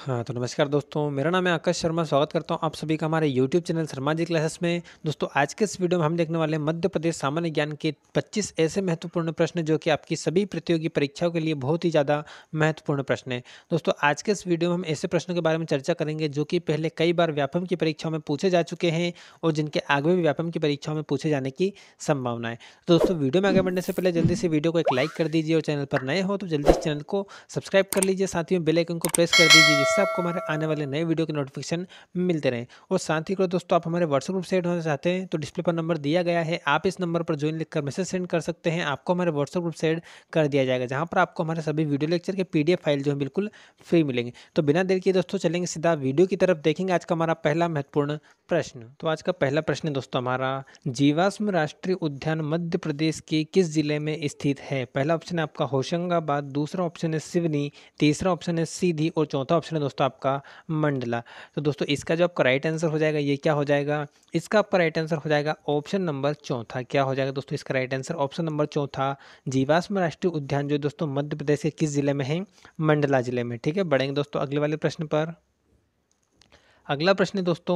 हाँ तो नमस्कार दोस्तों मेरा नाम है आकाश शर्मा स्वागत करता हूँ आप सभी का हमारे YouTube channel Sharma ji classes में दोस्तों आज के इस वीडियो में हम देखने वाले हैं मध्य प्रदेश सामान्य ज्ञान के 25 ऐसे महत्वपूर्ण प्रश्न जो कि आपकी सभी प्रतियोगी परीक्षाओं के लिए बहुत ही ज़्यादा महत्वपूर्ण प्रश्न है दोस्तों आज के इस वीडियो में हम ऐसे प्रश्नों के बारे में चर्चा करेंगे जो कि पहले कई बार व्यापम की परीक्षाओं में पूछे जा चुके हैं और जिनके आगे भी व्यापम की परीक्षाओं में पूछे जाने की संभावना है दोस्तों वीडियो में आगे बढ़ने से पहले जल्दी से वीडियो को एक लाइक कर दीजिए और चैनल पर नए हो तो जल्दी इस चैनल को सब्सक्राइब कर लीजिए साथ ही बेलाइकन को प्रेस कर दीजिए जिससे आपको हमारे आने वाले नए वीडियो के नोटिफिकेशन मिलते रहें और साथ ही दोस्तों आप हमारे व्हाट्सअप ग्रुप से एड होना चाहते हैं तो डिस्प्ले पर नंबर दिया गया है आप इस नंबर पर ज्वाइन लिखकर मैसेज सेंड कर सकते हैं आपको हमारे व्हाट्सअप ग्रुप से एड कर दिया जाएगा जहाँ पर आपको हमारे सभी वीडियो लेक्चर के पी फाइल जो है बिल्कुल फ्री मिलेंगे तो बिना देर के दोस्तों चलेंगे सीधा वीडियो की तरफ देखेंगे आज का हमारा पहला महत्वपूर्ण प्रश्न तो आज का पहला प्रश्न है दोस्तों हमारा जीवाश्म राष्ट्रीय उद्यान मध्य प्रदेश के किस जिले में स्थित है पहला ऑप्शन है आपका होशंगाबाद दूसरा ऑप्शन है सिवनी तीसरा ऑप्शन है सीधी और चौथा ऑप्शन है है दोस्तों आपका मंडला तो दोस्तों इसका जो आपका राइट आंसर हो जाएगा ये क्या हो जाएगा इसका आपका राइट आंसर हो जाएगा ऑप्शन नंबर चौथा क्या हो जाएगा दोस्तों इसका राइट आंसर ऑप्शन नंबर चौथा जीवाश्म राष्ट्रीय उद्यान जो दोस्तों मध्य प्रदेश के किस जिले में है मंडला जिले में ठीक है बढ़ेंगे दोस्तों अगले वाले प्रश्न पर अगला प्रश्न है दोस्तों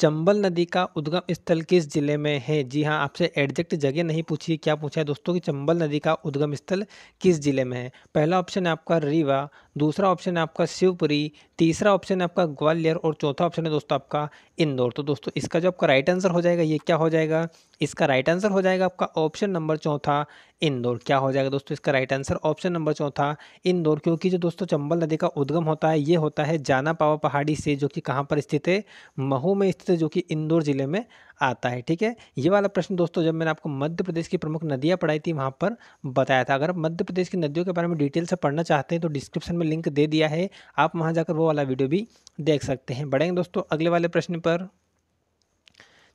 चंबल नदी का उद्गम स्थल किस जिले में है जी हाँ आपसे एडजेक्ट जगह नहीं पूछी क्या पूछा है दोस्तों कि चंबल नदी का उद्गम स्थल किस जिले में है पहला ऑप्शन है आपका रीवा दूसरा ऑप्शन है आपका शिवपुरी तीसरा ऑप्शन है आपका ग्वालियर और चौथा ऑप्शन है दोस्तों आपका इंदौर तो दोस्तों इसका जो आपका राइट आंसर हो जाएगा ये क्या हो जाएगा इसका राइट आंसर हो जाएगा आपका ऑप्शन नंबर चौथा इंदौर क्या हो जाएगा दोस्तों इसका राइट आंसर ऑप्शन नंबर चौथा इंदौर क्योंकि जो दोस्तों चंबल नदी का उद्गम होता है ये होता है जाना पावा पहाड़ी से जो कि कहाँ पर स्थित स्थित है महू में स्थित है जो कि इंदौर जिले में आता है ठीक है ये वाला प्रश्न दोस्तों जब मैंने आपको मध्य प्रदेश की प्रमुख नदियाँ पढ़ाई थी वहाँ पर बताया था अगर आप मध्य प्रदेश की नदियों के बारे में डिटेल से पढ़ना चाहते हैं तो डिस्क्रिप्शन में लिंक दे दिया है आप वहाँ जाकर वो वाला वीडियो भी देख सकते हैं बढ़ेंगे दोस्तों अगले वाले प्रश्न पर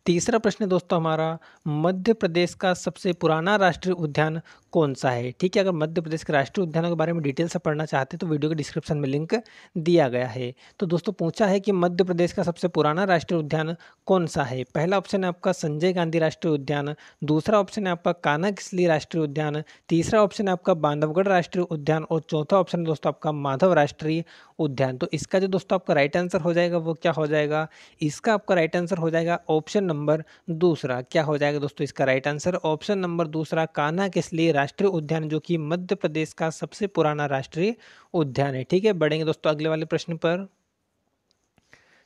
तीसरा प्रश्न दोस्तों हमारा मध्य प्रदेश का सबसे पुराना राष्ट्रीय उद्यान कौन सा है ठीक है अगर मध्य प्रदेश के राष्ट्रीय उद्यानों के बारे में डिटेल से पढ़ना चाहते हैं तो वीडियो के डिस्क्रिप्शन में लिंक दिया गया है तो दोस्तों पूछा है कि मध्य प्रदेश का सबसे पुराना राष्ट्रीय उद्यान कौन सा है पहला ऑप्शन है आपका संजय गांधी राष्ट्रीय उद्यान दूसरा ऑप्शन है आपका किसली राष्ट्रीय उद्यान तीसरा ऑप्शन है आपका बांधवगढ़ राष्ट्रीय उद्यान और चौथा ऑप्शन है दोस्तों आपका माधव राष्ट्रीय उद्यान तो इसका जो दोस्तों आपका राइट आंसर हो जाएगा वो क्या हो जाएगा इसका आपका राइट आंसर हो जाएगा ऑप्शन नंबर दूसरा क्या हो जाएगा दोस्तों इसका राइट आंसर ऑप्शन नंबर दूसरा कान्हा किसली राष्ट्रीय उद्यान जो कि मध्य प्रदेश का सबसे पुराना राष्ट्रीय उद्यान है ठीक है बढ़ेंगे दोस्तों अगले वाले प्रश्न पर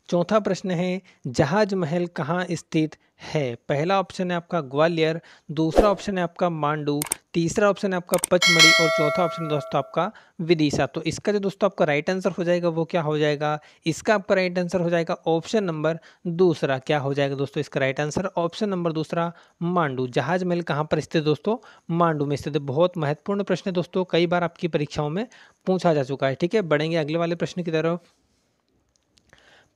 चौथा प्रश्न है जहाज महल कहाँ स्थित है पहला ऑप्शन है आपका ग्वालियर दूसरा ऑप्शन है आपका मांडू तीसरा ऑप्शन है आपका पचमढ़ी और चौथा ऑप्शन दोस्तों आपका विदिशा तो इसका जो दोस्तों आपका राइट आंसर हो जाएगा वो क्या हो जाएगा इसका आपका राइट आंसर हो जाएगा ऑप्शन नंबर दूसरा क्या हो जाएगा दोस्तों इसका राइट आंसर ऑप्शन नंबर दूसरा मांडू जहाज महल कहाँ पर स्थित दोस्तों मांडू में स्थित बहुत महत्वपूर्ण प्रश्न है दोस्तों कई बार आपकी परीक्षाओं में पूछा जा चुका है ठीक है बढ़ेंगे अगले वाले प्रश्न की तरफ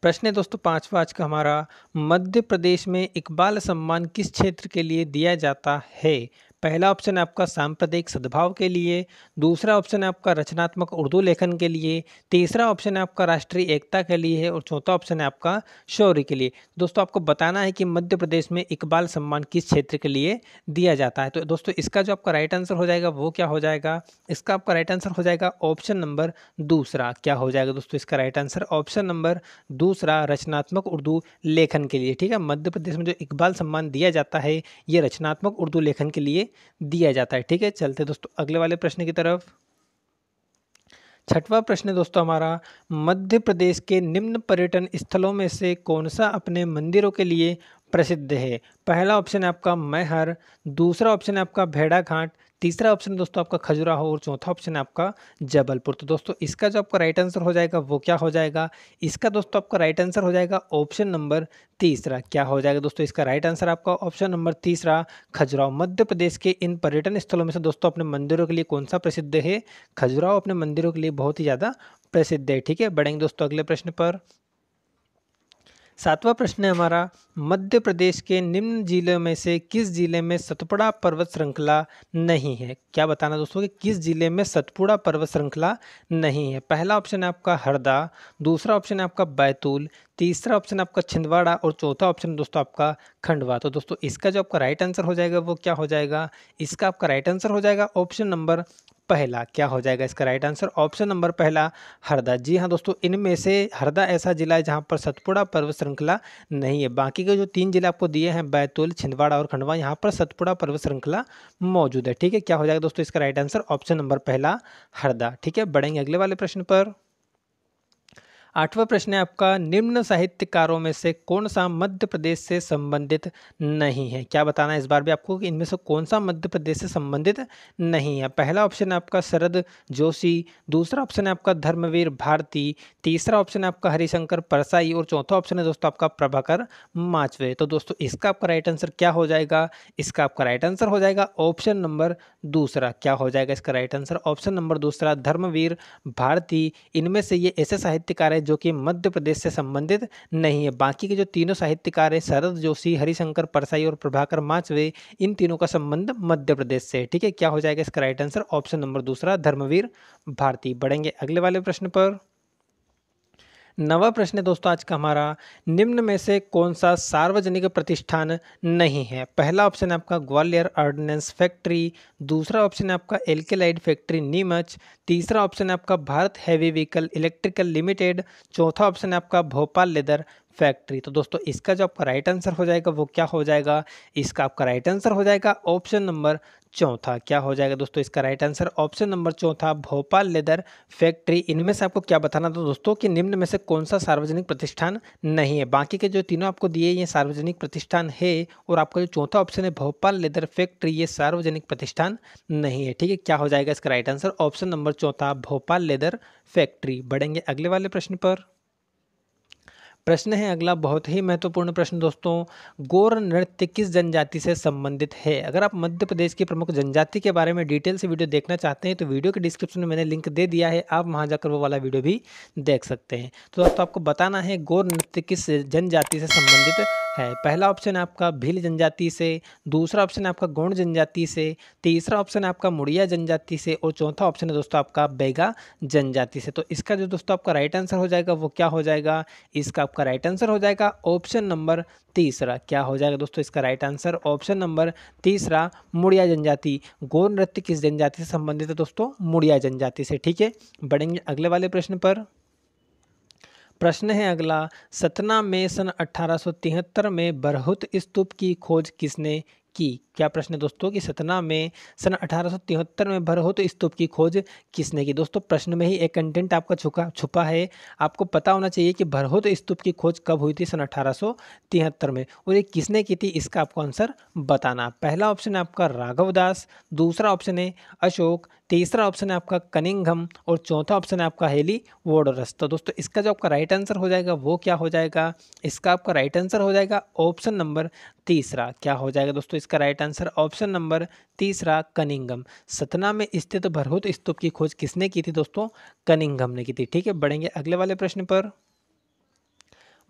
प्रश्न है दोस्तों पांचवा आज का हमारा मध्य प्रदेश में इकबाल सम्मान किस क्षेत्र के लिए दिया जाता है पहला ऑप्शन है आपका सांप्रदायिक सद्भाव के लिए दूसरा ऑप्शन है आपका रचनात्मक उर्दू लेखन के लिए तीसरा ऑप्शन है आपका राष्ट्रीय एकता के लिए है और चौथा ऑप्शन है आपका शौर्य के लिए दोस्तों आपको बताना है कि मध्य प्रदेश में इकबाल सम्मान किस क्षेत्र के लिए दिया जाता है तो दोस्तों इसका जो आपका राइट आंसर हो जाएगा वो क्या हो जाएगा इसका आपका राइट आंसर हो जाएगा ऑप्शन नंबर दूसरा क्या हो जाएगा दोस्तों इसका राइट आंसर ऑप्शन नंबर दूसरा रचनात्मक उर्दू लेखन के लिए ठीक है मध्य प्रदेश में जो इकबाल सम्मान दिया जाता है ये रचनात्मक उर्दू लेखन के लिए दिया जाता है ठीक है चलते दोस्तों अगले वाले प्रश्न की तरफ छठवां प्रश्न दोस्तों हमारा मध्य प्रदेश के निम्न पर्यटन स्थलों में से कौन सा अपने मंदिरों के लिए प्रसिद्ध है पहला ऑप्शन है आपका मैहर दूसरा ऑप्शन है आपका भेड़ाघाट तीसरा ऑप्शन दोस्तों आपका खजुराहो और चौथा ऑप्शन है आपका जबलपुर तो दोस्तों इसका जो आपका राइट आंसर हो जाएगा वो क्या हो जाएगा इसका दोस्तों आपका राइट आंसर हो जाएगा ऑप्शन नंबर तीसरा क्या हो जाएगा दोस्तों इसका राइट आंसर आपका ऑप्शन नंबर तीसरा खजुराहो मध्य प्रदेश के इन पर्यटन स्थलों में से दोस्तों अपने मंदिरों के लिए कौन सा प्रसिद्ध है खजुराहो अपने मंदिरों के लिए बहुत ही ज़्यादा प्रसिद्ध है ठीक है बढ़ेंगे दोस्तों अगले प्रश्न पर सातवां प्रश्न है हमारा मध्य प्रदेश के निम्न जिले में से किस जिले में सतपुड़ा पर्वत श्रृंखला नहीं है क्या बताना दोस्तों कि किस जिले में सतपुड़ा पर्वत श्रृंखला नहीं है पहला ऑप्शन है आपका हरदा दूसरा ऑप्शन है आपका बैतूल तीसरा ऑप्शन आपका छिंदवाड़ा और चौथा ऑप्शन दोस्तों आपका खंडवा तो दोस्तों इसका जो आपका राइट आंसर हो जाएगा वो क्या हो जाएगा इसका आपका राइट आंसर हो जाएगा ऑप्शन नंबर पहला क्या हो जाएगा इसका राइट आंसर ऑप्शन नंबर पहला हरदा जी हाँ दोस्तों इनमें से हरदा ऐसा जिला है जहाँ पर सतपुड़ा पर्वत श्रृंखला नहीं है बाकी के जो तीन जिले आपको दिए हैं बैतूल छिंदवाड़ा और खंडवा यहाँ पर सतपुड़ा पर्वत श्रृंखला मौजूद है ठीक है क्या हो जाएगा दोस्तों इसका राइट आंसर ऑप्शन नंबर पहला हरदा ठीक है बढ़ेंगे अगले वाले प्रश्न पर आठवां प्रश्न है आपका निम्न साहित्यकारों में से कौन सा मध्य प्रदेश से संबंधित नहीं है क्या बताना है इस बार भी आपको इनमें से कौन सा मध्य प्रदेश से संबंधित नहीं है पहला ऑप्शन है आपका शरद जोशी दूसरा ऑप्शन है आपका धर्मवीर भारती तीसरा ऑप्शन है आपका हरिशंकर परसाई और चौथा ऑप्शन है दोस्तों आपका प्रभाकर माचवे तो दोस्तों इसका आपका राइट आंसर क्या हो जाएगा इसका आपका राइट आंसर हो जाएगा ऑप्शन नंबर दूसरा क्या हो जाएगा इसका राइट आंसर ऑप्शन नंबर दूसरा धर्मवीर भारती इनमें से ये ऐसे साहित्यकार है है जो कि मध्य प्रदेश से संबंधित नहीं है बाकी के जो तीनों साहित्यकार हैं शरद जोशी हरिशंकर परसाई और प्रभाकर माचवे इन तीनों का संबंध मध्य प्रदेश से है ठीक है क्या हो जाएगा इसका राइट आंसर ऑप्शन नंबर दूसरा धर्मवीर भारती बढ़ेंगे अगले वाले प्रश्न पर नवा प्रश्न है दोस्तों आज का हमारा निम्न में से कौन सा सार्वजनिक प्रतिष्ठान नहीं है पहला ऑप्शन है आपका ग्वालियर ऑर्डिनेंस फैक्ट्री दूसरा ऑप्शन है आपका एल्केलाइड फैक्ट्री नीमच तीसरा ऑप्शन है आपका Bharat heavy vehicle electrical limited चौथा ऑप्शन है आपका भोपाल लेदर फैक्ट्री तो दोस्तों इसका जो आपका राइट आंसर हो जाएगा वो क्या हो जाएगा इसका आपका राइट आंसर हो जाएगा ऑप्शन नंबर चौथा क्या हो जाएगा दोस्तों इसका राइट आंसर ऑप्शन नंबर चौथा भोपाल लेदर फैक्ट्री इनमें से आपको क्या बताना था दोस्तों कि निम्न में से कौन सा सार्वजनिक प्रतिष्ठान नहीं है बाकी के जो तीनों आपको दिए ये सार्वजनिक प्रतिष्ठान है और आपका जो चौथा ऑप्शन है भोपाल लेदर फैक्ट्री ये सार्वजनिक प्रतिष्ठान नहीं है ठीक है क्या हो जाएगा इसका राइट आंसर ऑप्शन नंबर चौथा भोपाल लेदर फैक्ट्री बढ़ेंगे अगले वाले प्रश्न पर प्रश्न है अगला बहुत ही महत्वपूर्ण प्रश्न दोस्तों गोर नृत्य किस जनजाति से संबंधित है अगर आप मध्य प्रदेश की प्रमुख जनजाति के बारे में डिटेल से वीडियो देखना चाहते हैं तो वीडियो के डिस्क्रिप्शन में मैंने लिंक दे दिया है आप वहां जाकर वो वाला वीडियो भी देख सकते हैं तो दोस्तों आपको बताना है गोर नृत्य किस जनजाति से संबंधित है पहला ऑप्शन है आपका भील जनजाति से दूसरा ऑप्शन है आपका गौण जनजाति से तीसरा ऑप्शन है आपका मुड़िया जनजाति से और चौथा ऑप्शन है दोस्तों आपका बेगा जनजाति से तो इसका जो दोस्तों आपका राइट आंसर हो जाएगा वो क्या हो जाएगा इसका आपका राइट आंसर हो जाएगा ऑप्शन नंबर तीसरा क्या हो जाएगा दोस्तों इसका राइट आंसर ऑप्शन नंबर तीसरा मुड़िया जनजाति गौर नृत्य किस जनजाति से संबंधित है दोस्तों मुड़िया जनजाति से ठीक है बढ़ेंगे अगले वाले प्रश्न पर प्रश्न है अगला सतना में सन 1873 में बरहुत स्तूप की खोज किसने की क्या प्रश्न है दोस्तों कि सतना में सन 1873 में बरहुत स्तूप की खोज किसने की दोस्तों प्रश्न में ही एक कंटेंट आपका छुपा छुपा है आपको पता होना चाहिए कि बरहुत स्तूप की खोज कब हुई थी सन 1873 में और ये किसने की थी इसका आपको आंसर बताना पहला ऑप्शन है आपका राघव दास दूसरा ऑप्शन है अशोक तीसरा ऑप्शन है आपका कनिंगम और चौथा ऑप्शन है आपका हेली वोडोरस तो दोस्तों इसका जो आपका राइट आंसर हो जाएगा वो क्या हो जाएगा इसका आपका राइट आंसर हो जाएगा ऑप्शन नंबर तीसरा क्या हो जाएगा दोस्तों इसका राइट आंसर ऑप्शन नंबर तीसरा कनिंगम सतना में स्थित भरहुत स्तूप की खोज किसने की थी दोस्तों कनिंगम ने की थी ठीक है बढ़ेंगे अगले वाले प्रश्न पर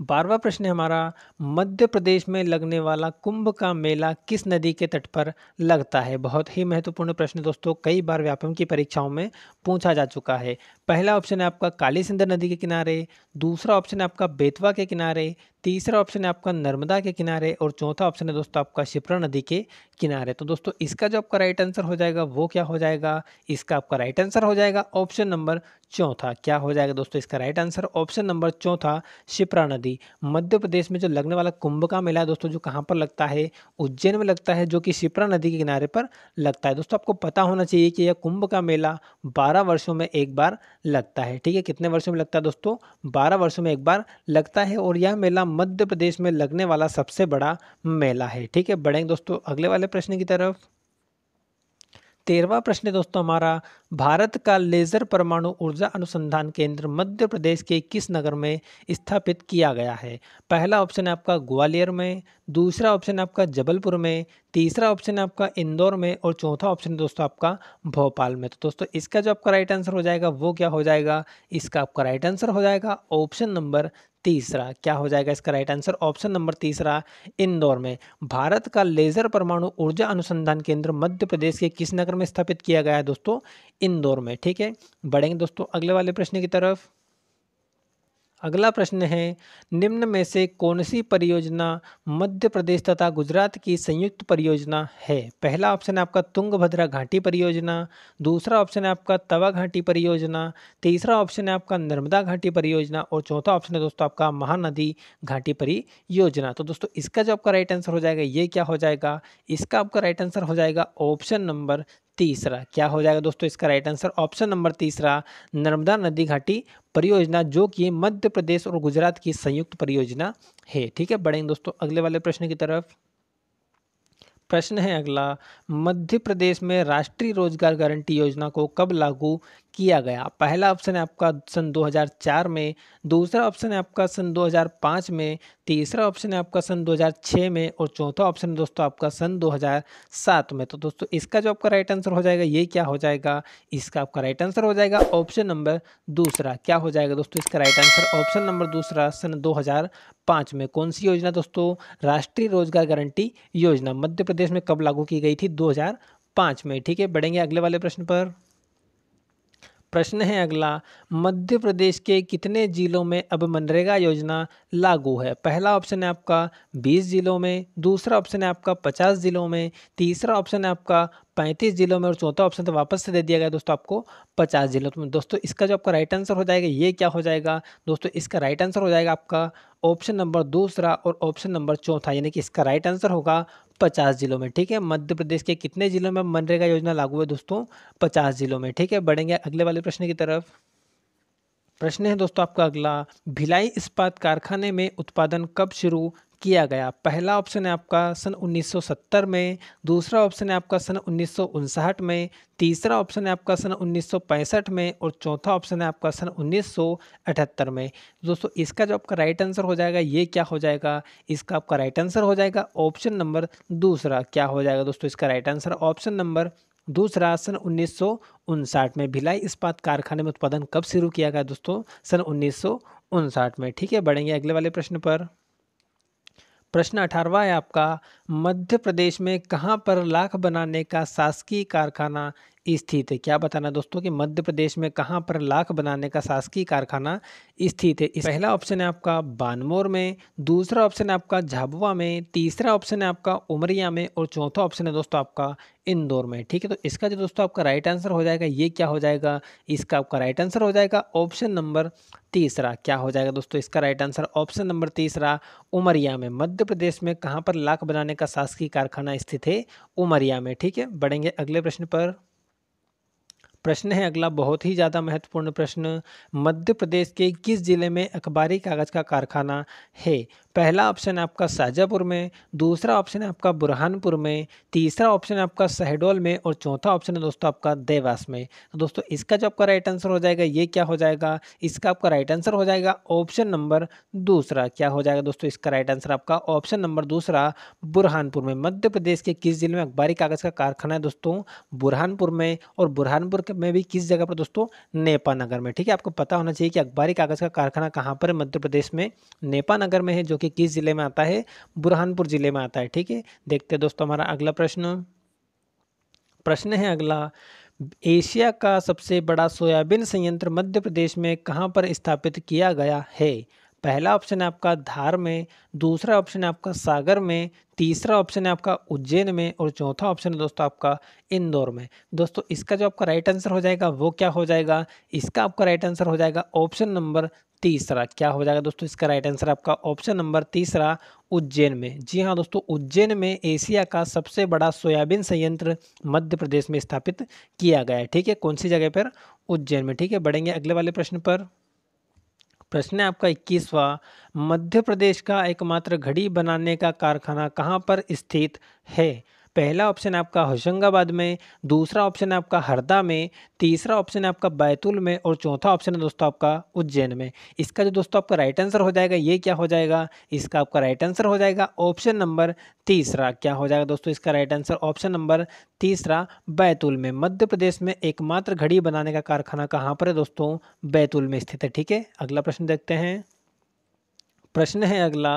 बारहवा प्रश्न है हमारा मध्य प्रदेश में लगने वाला कुंभ का मेला किस नदी के तट पर लगता है बहुत ही महत्वपूर्ण प्रश्न दोस्तों कई बार व्यापम की परीक्षाओं में पूछा जा चुका है पहला ऑप्शन है आपका काली नदी के किनारे दूसरा ऑप्शन है आपका बेतवा के किनारे तीसरा ऑप्शन है आपका नर्मदा के किनारे और चौथा ऑप्शन है दोस्तों आपका शिप्रा नदी के किनारे तो दोस्तों इसका जो आपका राइट आंसर हो जाएगा वो क्या हो जाएगा इसका आपका राइट आंसर हो जाएगा ऑप्शन नंबर चौथा क्या हो जाएगा दोस्तों इसका राइट आंसर ऑप्शन नंबर चौथा शिप्रा नदी मध्य प्रदेश में जो लगने वाला कुंभ का मेला है दोस्तों जो कहाँ पर लगता है उज्जैन में लगता है जो कि शिप्रा नदी के किनारे पर लगता है दोस्तों आपको पता होना चाहिए कि यह कुंभ का मेला बारह वर्षों में एक बार लगता है ठीक है कितने वर्षों में लगता है दोस्तों बारह वर्षों में एक बार लगता है और यह मेला मध्य प्रदेश में लगने वाला सबसे बड़ा मेला है ठीक है बढ़ेंगे दोस्तों अगले वाले प्रश्न की तरफ तेरवा प्रश्न दोस्तों हमारा भारत का लेज़र परमाणु ऊर्जा अनुसंधान केंद्र मध्य प्रदेश के किस नगर में स्थापित किया गया है पहला ऑप्शन है आपका ग्वालियर में दूसरा ऑप्शन है आपका जबलपुर में तीसरा ऑप्शन है आपका इंदौर में और चौथा ऑप्शन है दोस्तों आपका भोपाल में तो दोस्तों इसका जो आपका राइट आंसर हो जाएगा वो क्या हो जाएगा इसका आपका राइट आंसर हो जाएगा ऑप्शन नंबर तीसरा क्या हो जाएगा इसका राइट आंसर ऑप्शन नंबर तीसरा इंदौर में भारत का लेजर परमाणु ऊर्जा अनुसंधान केंद्र मध्य प्रदेश के किस नगर में स्थापित किया गया है दोस्तों इंदौर में ठीक है बढ़ेंगे दोस्तों अगले वाले प्रश्न की तरफ अगला प्रश्न है निम्न में से कौन सी परियोजना मध्य प्रदेश तथा गुजरात की संयुक्त परियोजना है पहला ऑप्शन है आपका तुंगभद्रा घाटी परियोजना दूसरा ऑप्शन है आपका तवा घाटी परियोजना तीसरा ऑप्शन है आपका नर्मदा घाटी परियोजना और चौथा ऑप्शन है दोस्तों आपका महानदी घाटी परियोजना तो दोस्तों इसका जो आपका राइट आंसर हो जाएगा ये क्या हो जाएगा इसका आपका राइट आंसर हो जाएगा ऑप्शन नंबर तीसरा क्या हो जाएगा दोस्तों इसका राइट आंसर ऑप्शन नंबर तीसरा नर्मदा नदी घाटी परियोजना जो कि मध्य प्रदेश और गुजरात की संयुक्त परियोजना है ठीक है बढ़ेंगे दोस्तों अगले वाले प्रश्न की तरफ प्रश्न है अगला मध्य प्रदेश में राष्ट्रीय रोजगार गारंटी योजना को कब लागू किया गया पहला ऑप्शन है आपका सन 2004 में दूसरा ऑप्शन है आपका सन 2005 में तीसरा ऑप्शन है आपका सन 2006 में और चौथा ऑप्शन है दोस्तों आपका सन 2007 में तो दोस्तों इसका जो आपका राइट आंसर हो जाएगा ये क्या हो जाएगा इसका आपका राइट आंसर हो जाएगा ऑप्शन नंबर दूसरा क्या हो जाएगा दोस्तों इसका राइट आंसर ऑप्शन नंबर दूसरा सन 2005 में कौन सी योजना दोस्तों राष्ट्रीय रोजगार गारंटी योजना मध्य प्रदेश में कब लागू की गई थी दो में ठीक है बढ़ेंगे अगले वाले प्रश्न पर प्रश्न है अगला मध्य प्रदेश के कितने जिलों में अब मनरेगा योजना लागू है पहला ऑप्शन है आपका 20 जिलों में दूसरा ऑप्शन है आपका 50 जिलों में तीसरा ऑप्शन है आपका 35 जिलों में और चौथा ऑप्शन तो वापस से दे दिया गया दोस्तों आपको 50 जिलों में दोस्तों इसका जो आपका राइट आंसर हो जाएगा ये क्या हो जाएगा दोस्तों इसका राइट आंसर हो जाएगा आपका ऑप्शन नंबर दूसरा और ऑप्शन नंबर चौथा यानी कि इसका राइट आंसर होगा पचास जिलों में ठीक है मध्य प्रदेश के कितने जिलों में मनरेगा योजना लागू है दोस्तों पचास जिलों में ठीक है बढ़ेंगे अगले वाले प्रश्न की तरफ प्रश्न है दोस्तों आपका अगला भिलाई इस्पात कारखाने में उत्पादन कब शुरू किया गया पहला ऑप्शन है आपका सन 1970 में दूसरा ऑप्शन है आपका सन उन्नीस में तीसरा ऑप्शन है आपका सन 1965 में और चौथा ऑप्शन है आपका सन 1978 में दोस्तों इसका जो आपका राइट आंसर हो जाएगा ये क्या हो जाएगा इसका आपका राइट आंसर हो जाएगा ऑप्शन नंबर दूसरा क्या हो जाएगा दोस्तों इसका राइट आंसर ऑप्शन नंबर दूसरा सन उन्नीस में भिलाई इस्पात कारखाने में उत्पादन कब शुरू किया गया दोस्तों सन उन्नीस में ठीक है बढ़ेंगे अगले वाले प्रश्न पर प्रश्न अठारवा है आपका मध्य प्रदेश में कहाँ पर लाख बनाने का शासकीय कारखाना स्थित है क्या बताना दोस्तों कि मध्य प्रदेश में कहाँ पर लाख बनाने का शासकीय कारखाना स्थित है इस पहला ऑप्शन है आपका बानमोर में दूसरा ऑप्शन है आपका झाबुआ में तीसरा ऑप्शन है आपका उमरिया में और चौथा ऑप्शन है दोस्तों आपका इंदौर में ठीक है तो इसका जो दोस्तों आपका राइट आंसर हो जाएगा ये क्या हो जाएगा इसका आपका राइट आंसर हो जाएगा ऑप्शन नंबर तीसरा क्या हो जाएगा दोस्तों इसका राइट आंसर ऑप्शन नंबर तीसरा उमरिया में मध्य प्रदेश में कहाँ पर लाख बनाने का शासकीय कारखाना स्थित है उमरिया में ठीक है बढ़ेंगे अगले प्रश्न पर प्रश्न है अगला बहुत ही ज़्यादा महत्वपूर्ण प्रश्न मध्य प्रदेश के किस जिले में अखबारी कागज़ का कारखाना है पहला ऑप्शन है आपका शाजापुर में दूसरा ऑप्शन है आपका बुरहानपुर में तीसरा ऑप्शन है आपका शहडोल में और चौथा ऑप्शन है दोस्तों आपका देवास में तो दोस्तों इसका जो आपका राइट आंसर हो जाएगा ये क्या हो जाएगा इसका आपका राइट आंसर हो जाएगा ऑप्शन नंबर दूसरा क्या हो जाएगा दोस्तों इसका राइट आंसर आपका ऑप्शन नंबर दूसरा बुरहानपुर में मध्य प्रदेश के किस जिले में अखबारी कागज़ का कारखाना है दोस्तों बुरहानपुर में और बुरहानपुर में भी किस जगह पर दोस्तों नेपा नगर में ठीक है आपको पता होना चाहिए कि अखबारी कागज़ का कारखाना कहाँ पर है मध्य प्रदेश में नेपा नगर में है जो कि ये किस ज़िले में आता है बुरहानपुर ज़िले में आता है ठीक है देखते हैं दोस्तों हमारा अगला प्रश्न प्रश्न है अगला एशिया का सबसे बड़ा सोयाबीन संयंत्र मध्य प्रदेश में कहाँ पर स्थापित किया गया है पहला ऑप्शन है आपका धार में दूसरा ऑप्शन है आपका सागर में तीसरा ऑप्शन है आपका उज्जैन में और चौथा ऑप्शन है दोस्तों आपका इंदौर में दोस्तों इसका जो आपका राइट आंसर हो जाएगा वो क्या हो जाएगा इसका आपका राइट आंसर हो जाएगा ऑप्शन नंबर तीसरा क्या हो जाएगा दोस्तों इसका राइट आंसर आपका ऑप्शन नंबर तीसरा उज्जैन में जी हाँ दोस्तों उज्जैन में एशिया का सबसे बड़ा सोयाबीन संयंत्र मध्य प्रदेश में स्थापित किया गया है ठीक है कौन सी जगह पर उज्जैन में ठीक है बढ़ेंगे अगले वाले प्रश्न पर प्रश्न है आपका इक्कीसवा मध्य प्रदेश का एकमात्र घड़ी बनाने का कारखाना कहाँ पर स्थित है पहला ऑप्शन आपका होशंगाबाद में दूसरा ऑप्शन आपका हरदा में तीसरा ऑप्शन आपका बैतूल में और चौथा ऑप्शन है दोस्तों आपका उज्जैन में इसका जो दोस्तों आपका राइट आंसर हो जाएगा ये क्या हो जाएगा इसका आपका राइट आंसर हो जाएगा ऑप्शन नंबर तीसरा क्या हो जाएगा दोस्तों इसका राइट आंसर ऑप्शन नंबर तीसरा बैतूल में मध्य प्रदेश में एकमात्र घड़ी बनाने का कारखाना कहाँ पर है दोस्तों बैतूल में स्थित है ठीक है अगला प्रश्न देखते हैं प्रश्न है अगला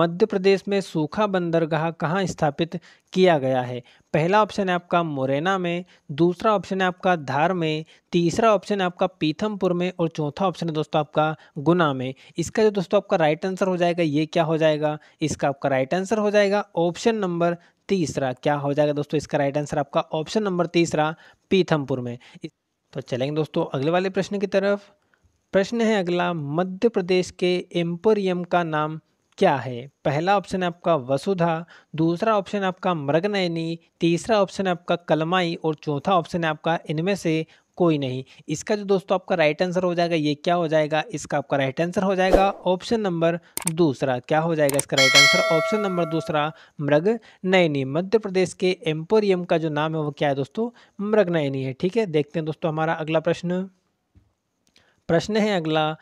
मध्य प्रदेश में सूखा बंदरगाह कहाँ स्थापित किया गया है पहला ऑप्शन है आपका मुरैना में दूसरा ऑप्शन है आपका धार में तीसरा ऑप्शन है आपका पीथमपुर में और चौथा ऑप्शन है दोस्तों आपका गुना में इसका जो दोस्तों आपका राइट आंसर हो जाएगा ये क्या हो जाएगा इसका आपका राइट आंसर हो जाएगा ऑप्शन नंबर तीसरा क्या हो जाएगा दोस्तों इसका राइट आंसर आपका ऑप्शन नंबर तीसरा पीथमपुर में तो चलेंगे दोस्तों अगले वाले प्रश्न की तरफ प्रश्न है अगला मध्य प्रदेश के एम्पोरियम का नाम क्या है पहला ऑप्शन है आपका वसुधा दूसरा ऑप्शन है आपका मृगनयनी तीसरा ऑप्शन है आपका कलमाई और चौथा ऑप्शन है आपका इनमें से कोई नहीं इसका जो दोस्तों आपका राइट आंसर हो जाएगा ये क्या हो जाएगा इसका आपका राइट आंसर हो जाएगा ऑप्शन नंबर दूसरा क्या हो जाएगा इसका राइट आंसर ऑप्शन नंबर दूसरा मृग नयनी मध्य प्रदेश के एम्पोरियम का जो नाम है वो क्या है दोस्तों मृग नयनी है ठीक है देखते हैं दोस्तों हमारा अगला प्रश्न प्रश्न है अगला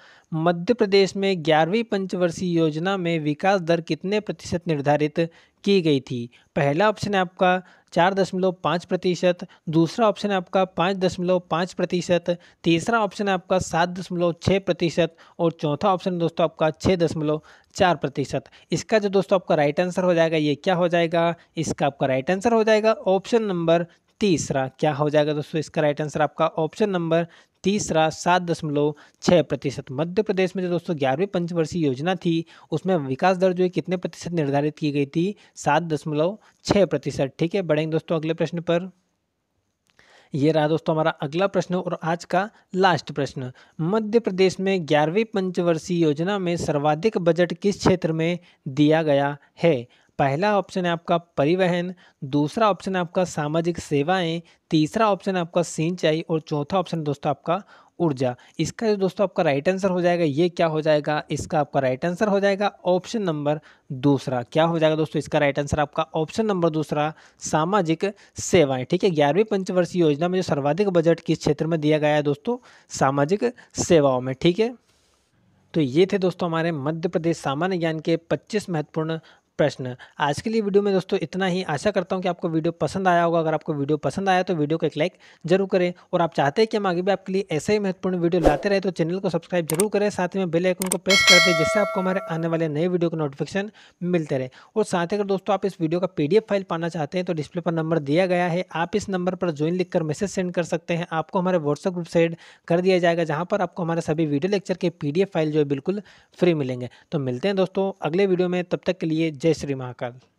मध्य प्रदेश में ग्यारहवीं पंचवर्षीय योजना में विकास दर कितने प्रतिशत निर्धारित की गई थी पहला ऑप्शन है आपका चार दशमलव पाँच प्रतिशत दूसरा ऑप्शन है आपका पाँच दशमलव पाँच प्रतिशत तीसरा ऑप्शन है आपका सात दशमलव छः प्रतिशत और चौथा ऑप्शन दोस्तों आपका छः दशमलव चार प्रतिशत इसका जो दोस्तों आपका राइट आंसर हो जाएगा ये क्या हो जाएगा इसका आपका राइट आंसर हो जाएगा ऑप्शन नंबर तीसरा क्या हो जाएगा दोस्तों इसका राइट आंसर आपका ऑप्शन नंबर तीसरा सात दशमलव छः प्रतिशत मध्य प्रदेश में जो दोस्तों ग्यारहवीं पंचवर्षीय योजना थी उसमें विकास दर जो है कितने प्रतिशत निर्धारित की गई थी सात दशमलव छः प्रतिशत ठीक है बढ़ेंगे दोस्तों अगले प्रश्न पर ये रहा दोस्तों हमारा अगला प्रश्न और आज का लास्ट प्रश्न मध्य प्रदेश में ग्यारहवीं पंचवर्षीय योजना में सर्वाधिक बजट किस क्षेत्र में दिया गया है पहला ऑप्शन है आपका परिवहन दूसरा ऑप्शन है आपका सामाजिक सेवाएं तीसरा ऑप्शन है आपका सिंचाई और चौथा ऑप्शन दोस्तों आपका ऊर्जा इसका जो दोस्तों आपका राइट आंसर हो जाएगा ये क्या हो जाएगा इसका आपका राइट आंसर हो जाएगा ऑप्शन नंबर दूसरा क्या हो जाएगा दोस्तों इसका राइट आंसर आपका ऑप्शन नंबर दूसरा सामाजिक सेवाएं ठीक है ग्यारहवीं पंचवर्षीय योजना में जो सर्वाधिक बजट किस क्षेत्र में दिया गया है दोस्तों सामाजिक सेवाओं में ठीक है तो ये थे दोस्तों हमारे मध्य प्रदेश सामान्य ज्ञान के 25 महत्वपूर्ण प्रश्न आज के लिए वीडियो में दोस्तों इतना ही आशा करता हूँ कि आपको वीडियो पसंद आया होगा अगर आपको वीडियो पसंद आया तो वीडियो को एक लाइक जरूर करें और आप चाहते हैं कि हम आगे भी आपके लिए ऐसे ही महत्वपूर्ण वीडियो लाते रहे तो चैनल को सब्सक्राइब जरूर करें साथ में बेल आइकन को प्रेस कर दें जिससे आपको हमारे आने वाले नए वीडियो का नोटिफिकेशन मिलते रहे और साथ ही अगर दोस्तों आप इस वीडियो का पी फाइल पाना चाहते हैं तो डिस्प्ले पर नंबर दिया गया है आप इस नंबर पर ज्वाइन लिखकर मैसेज सेंड कर सकते हैं आपको हमारे व्हाट्सअप ग्रुप सेड कर दिया जाएगा जहाँ पर आपको हमारे सभी वीडियो लेक्चर के पी फाइल जो है बिल्कुल फ्री मिलेंगे तो मिलते हैं दोस्तों अगले वीडियो में तब तक के लिए जय श्री महाकाल